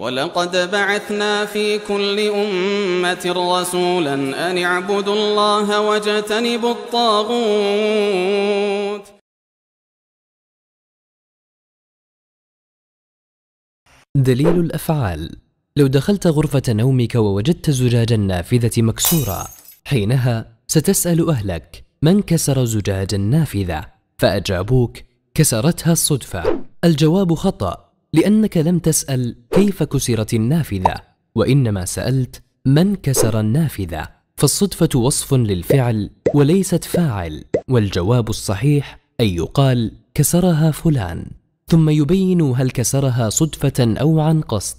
ولقد بعثنا في كل أمة رسولا أن اعبدوا الله واجتنبوا الطاغوت دليل الأفعال لو دخلت غرفة نومك ووجدت زجاج النافذة مكسورة حينها ستسأل أهلك من كسر زجاج النافذة فأجابوك كسرتها الصدفة الجواب خطأ لأنك لم تسأل كيف كسرت النافذة وإنما سألت من كسر النافذة فالصدفة وصف للفعل وليست فاعل والجواب الصحيح أن يقال كسرها فلان ثم يبين هل كسرها صدفة أو عن قصد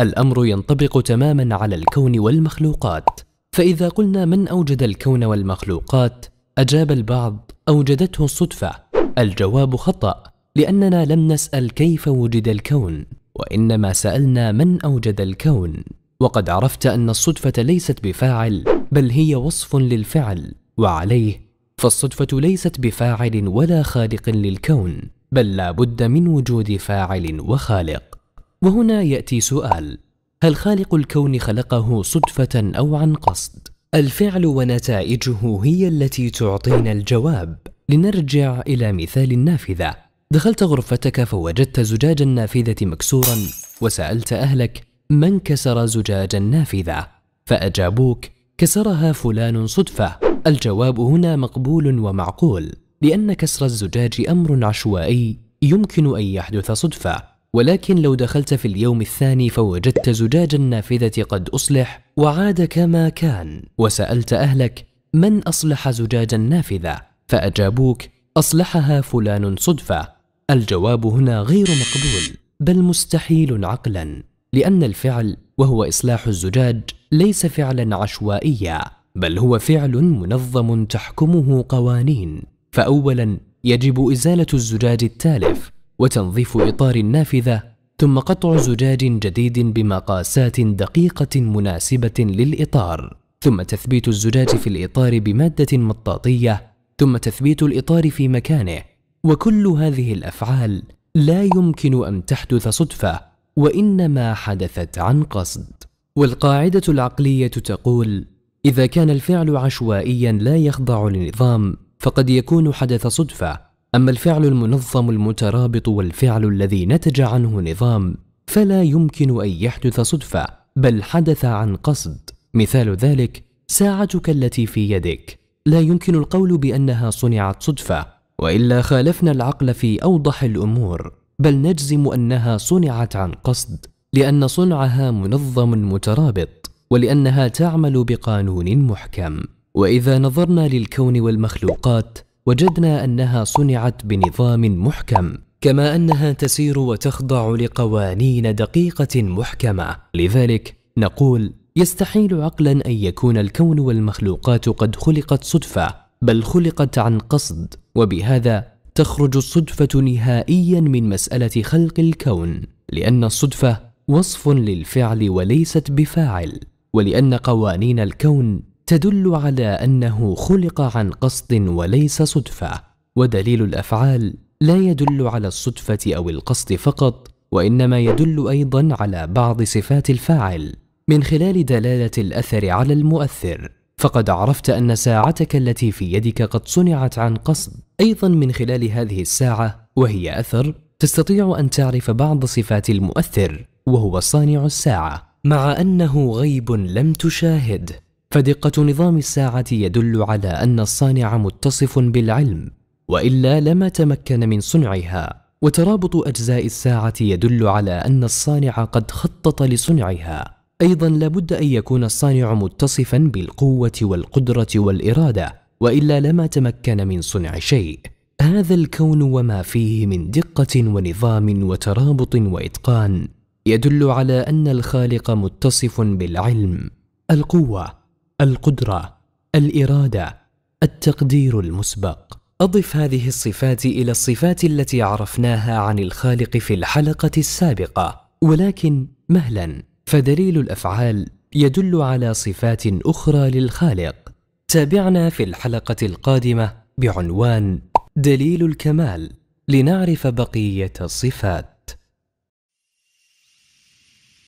الأمر ينطبق تماما على الكون والمخلوقات فإذا قلنا من أوجد الكون والمخلوقات أجاب البعض أوجدته الصدفة الجواب خطأ لاننا لم نسال كيف وجد الكون وانما سالنا من اوجد الكون وقد عرفت ان الصدفه ليست بفاعل بل هي وصف للفعل وعليه فالصدفه ليست بفاعل ولا خالق للكون بل لا بد من وجود فاعل وخالق وهنا ياتي سؤال هل خالق الكون خلقه صدفه او عن قصد الفعل ونتائجه هي التي تعطينا الجواب لنرجع الى مثال النافذه دخلت غرفتك فوجدت زجاج النافذة مكسورا وسألت أهلك من كسر زجاج النافذة فأجابوك كسرها فلان صدفة الجواب هنا مقبول ومعقول لأن كسر الزجاج أمر عشوائي يمكن أن يحدث صدفة ولكن لو دخلت في اليوم الثاني فوجدت زجاج النافذة قد أصلح وعاد كما كان وسألت أهلك من أصلح زجاج النافذة فأجابوك أصلحها فلان صدفة الجواب هنا غير مقبول بل مستحيل عقلا لأن الفعل وهو إصلاح الزجاج ليس فعلا عشوائيا بل هو فعل منظم تحكمه قوانين فأولا يجب إزالة الزجاج التالف وتنظيف إطار النافذة ثم قطع زجاج جديد بمقاسات دقيقة مناسبة للإطار ثم تثبيت الزجاج في الإطار بمادة مطاطية ثم تثبيت الإطار في مكانه وكل هذه الافعال لا يمكن ان تحدث صدفه وانما حدثت عن قصد والقاعده العقليه تقول اذا كان الفعل عشوائيا لا يخضع لنظام فقد يكون حدث صدفه اما الفعل المنظم المترابط والفعل الذي نتج عنه نظام فلا يمكن ان يحدث صدفه بل حدث عن قصد مثال ذلك ساعتك التي في يدك لا يمكن القول بانها صنعت صدفه والا خالفنا العقل في اوضح الامور بل نجزم انها صنعت عن قصد لان صنعها منظم مترابط ولانها تعمل بقانون محكم واذا نظرنا للكون والمخلوقات وجدنا انها صنعت بنظام محكم كما انها تسير وتخضع لقوانين دقيقه محكمه لذلك نقول يستحيل عقلا ان يكون الكون والمخلوقات قد خلقت صدفه بل خلقت عن قصد وبهذا تخرج الصدفه نهائيا من مساله خلق الكون لان الصدفه وصف للفعل وليست بفاعل ولان قوانين الكون تدل على انه خلق عن قصد وليس صدفه ودليل الافعال لا يدل على الصدفه او القصد فقط وانما يدل ايضا على بعض صفات الفاعل من خلال دلاله الاثر على المؤثر فقد عرفت أن ساعتك التي في يدك قد صنعت عن قصد أيضا من خلال هذه الساعة وهي أثر تستطيع أن تعرف بعض صفات المؤثر وهو صانع الساعة مع أنه غيب لم تشاهد فدقة نظام الساعة يدل على أن الصانع متصف بالعلم وإلا لما تمكن من صنعها وترابط أجزاء الساعة يدل على أن الصانع قد خطط لصنعها أيضا لابد أن يكون الصانع متصفا بالقوة والقدرة والإرادة وإلا لما تمكن من صنع شيء هذا الكون وما فيه من دقة ونظام وترابط وإتقان يدل على أن الخالق متصف بالعلم القوة القدرة الإرادة التقدير المسبق أضف هذه الصفات إلى الصفات التي عرفناها عن الخالق في الحلقة السابقة ولكن مهلا فدليل الافعال يدل على صفات اخرى للخالق تابعنا في الحلقه القادمه بعنوان دليل الكمال لنعرف بقيه الصفات